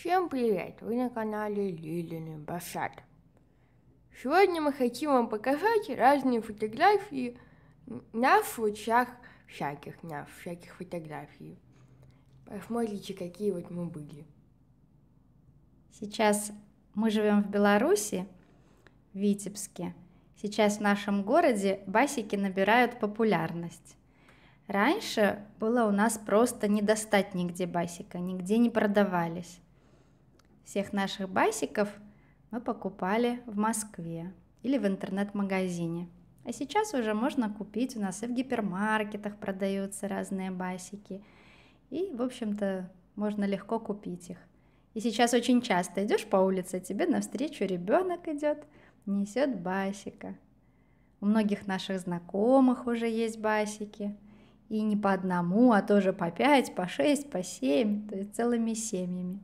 Всем привет! Вы на канале Лилины Басад. Сегодня мы хотим вам показать разные фотографии нас в лучах всяких нас, всяких фотографий. Посмотрите, какие вот мы были. Сейчас мы живем в Беларуси, в Витебске. Сейчас в нашем городе басики набирают популярность. Раньше было у нас просто не достать нигде басика, нигде не продавались. Всех наших басиков мы покупали в Москве или в интернет-магазине. А сейчас уже можно купить, у нас и в гипермаркетах продаются разные басики. И, в общем-то, можно легко купить их. И сейчас очень часто идешь по улице, тебе навстречу ребенок идет, несет басика. У многих наших знакомых уже есть басики. И не по одному, а тоже по пять, по шесть, по семь, то есть целыми семьями.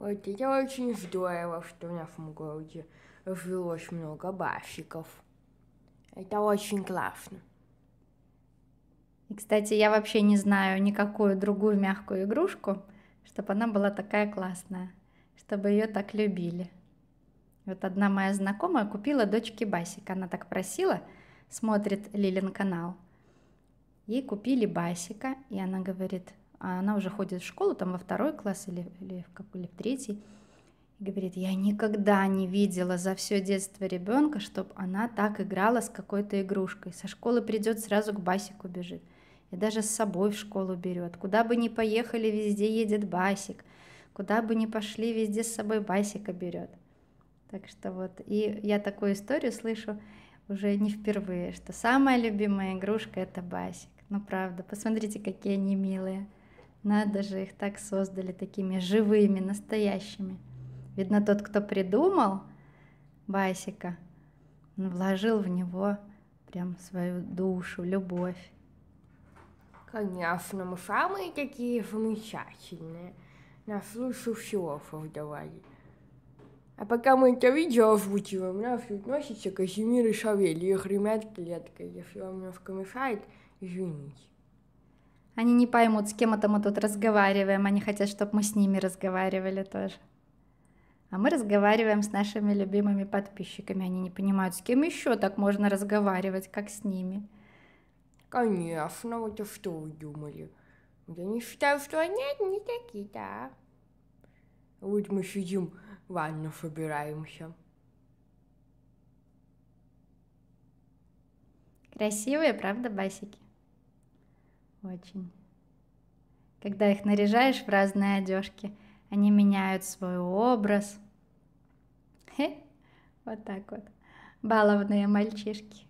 Вот, я очень здорово, а, что у меня в городе развелось много барщиков. Это очень классно. И, кстати, я вообще не знаю никакую другую мягкую игрушку, чтобы она была такая классная, чтобы ее так любили. Вот одна моя знакомая купила дочке Басик. Она так просила, смотрит Лилин канал. Ей купили Басика, и она говорит – а она уже ходит в школу, там во второй класс или, или, в, какой, или в третий, и говорит, я никогда не видела за все детство ребенка, чтобы она так играла с какой-то игрушкой. Со школы придет, сразу к Басику бежит. И даже с собой в школу берет. Куда бы ни поехали, везде едет Басик. Куда бы ни пошли, везде с собой Басика берет. Так что вот, и я такую историю слышу уже не впервые, что самая любимая игрушка это Басик. Ну правда, посмотрите, какие они милые. Надо же, их так создали такими живыми, настоящими. Видно, тот, кто придумал Басика, вложил в него прям свою душу, любовь. Конечно, мы самые такие замечательные. Нас лучше философов давали. А пока мы это видео озвучиваем, у нас тут носится Казимир и Шавель, их ремят клеткой. Если вам немножко мешает, извините. Они не поймут, с кем это мы тут разговариваем. Они хотят, чтобы мы с ними разговаривали тоже. А мы разговариваем с нашими любимыми подписчиками. Они не понимают, с кем еще так можно разговаривать, как с ними. Конечно, вот а что вы думали? Я не считаю, что они одни такие, да. Вот мы сидим, ванну собираемся. Красивые, правда, басики? очень. Когда их наряжаешь в разные одежки, они меняют свой образ. Хе, вот так вот. Баловные мальчишки.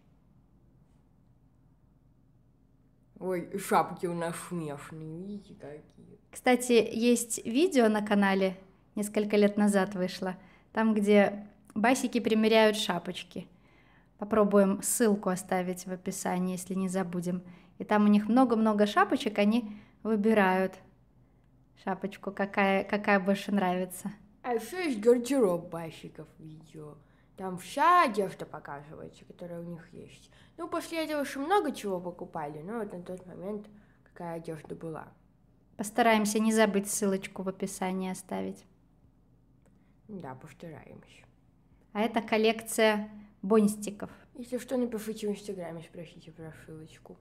Ой, шапки у нас смешные, видите какие. Кстати, есть видео на канале, несколько лет назад вышло, там, где басики примеряют шапочки. Попробуем ссылку оставить в описании, если не забудем. И там у них много-много шапочек, они выбирают шапочку, какая, какая больше нравится. А еще есть гардероб байщиков видео. Там вся одежда показывается, которая у них есть. Ну, после этого еще много чего покупали, но вот на тот момент какая одежда была. Постараемся не забыть ссылочку в описании оставить. Да, постараемся. А это коллекция бонстиков. Если что, напишите в Инстаграме, спросите про ссылочку.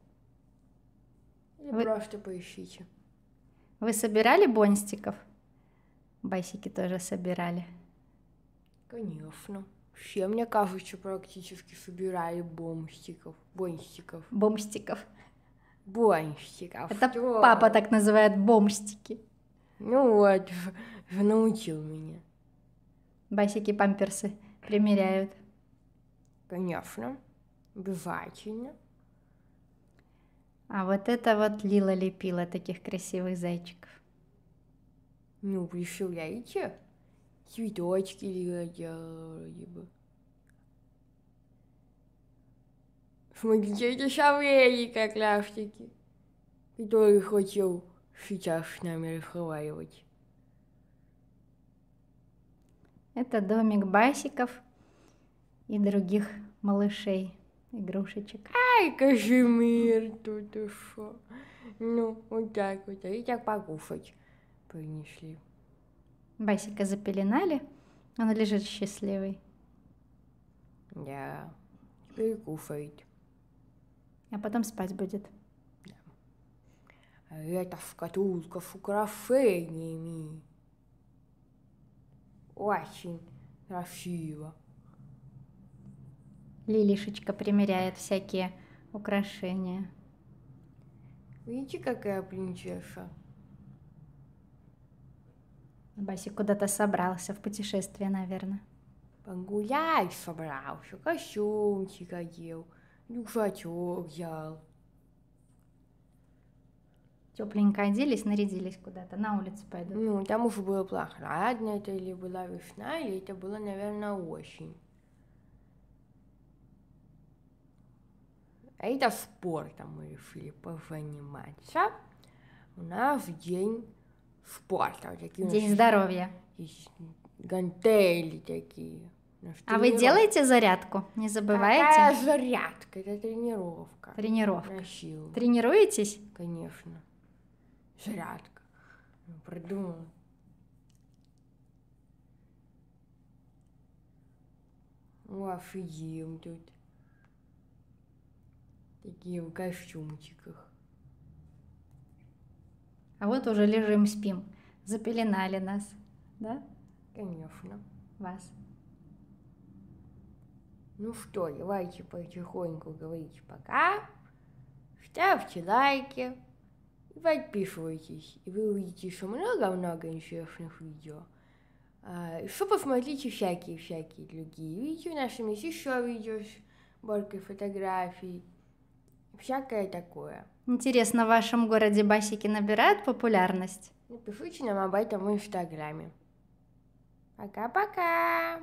Или Вы... просто поищите. Вы собирали бонстиков? Басики тоже собирали. Конечно. Все, мне кажется, практически собирали бомстиков. Бонстиков. Бомстиков. Бонстиков. Это Всё. папа так называет бомстики. Ну вот, научил меня. Басики памперсы примеряют. Конечно. Обязательно. А вот это вот Лила лепила таких красивых зайчиков. Ну, представляете? Цветочки Лила делала, либо... Смотрите, это Савелий как раз который хотел сейчас с нами разговаривать. Это домик басиков и других малышей, игрушечек. Ай, Казимир тут и шо. Ну, вот так вот. А и так покушать принесли. Басика запеленали, она лежит счастливой. Да, и кушает. А потом спать будет. Да. А это шкатулка с украшениями. Очень красиво. Лилишечка примеряет всякие украшения. Видите, какая принцесса? Басик куда-то собрался в путешествие, наверное. Погуляй собрался, костюмчик одел, рюкзачок взял. Тепленько оделись, нарядились куда-то, на улицу пойдут. Ну, там уже было прохладно, это или была весна, или это было, наверное, осень. А это спортом мы решили позаниматься. А? У нас день спорта. Такие день нас... здоровья. Гантели такие. А вы делаете зарядку? Не забываете? Какая зарядка? Это тренировка. Тренировка. Тренируетесь? Конечно. Зарядка. Ну, придумала. Офигеем тут. Такие в костюмчиках. А вот уже лежим, спим. Запеленали нас, да? Конечно. Вас. Ну что, давайте потихоньку говорить пока. Ставьте лайки подписывайтесь. И вы увидите еще много-много интересных видео. А, еще посмотрите всякие-всякие другие видео. Наши есть еще видео с боркой фотографий всякое такое. Интересно, в вашем городе басики набирают популярность? Напишите нам об этом в Инстаграме. Пока-пока!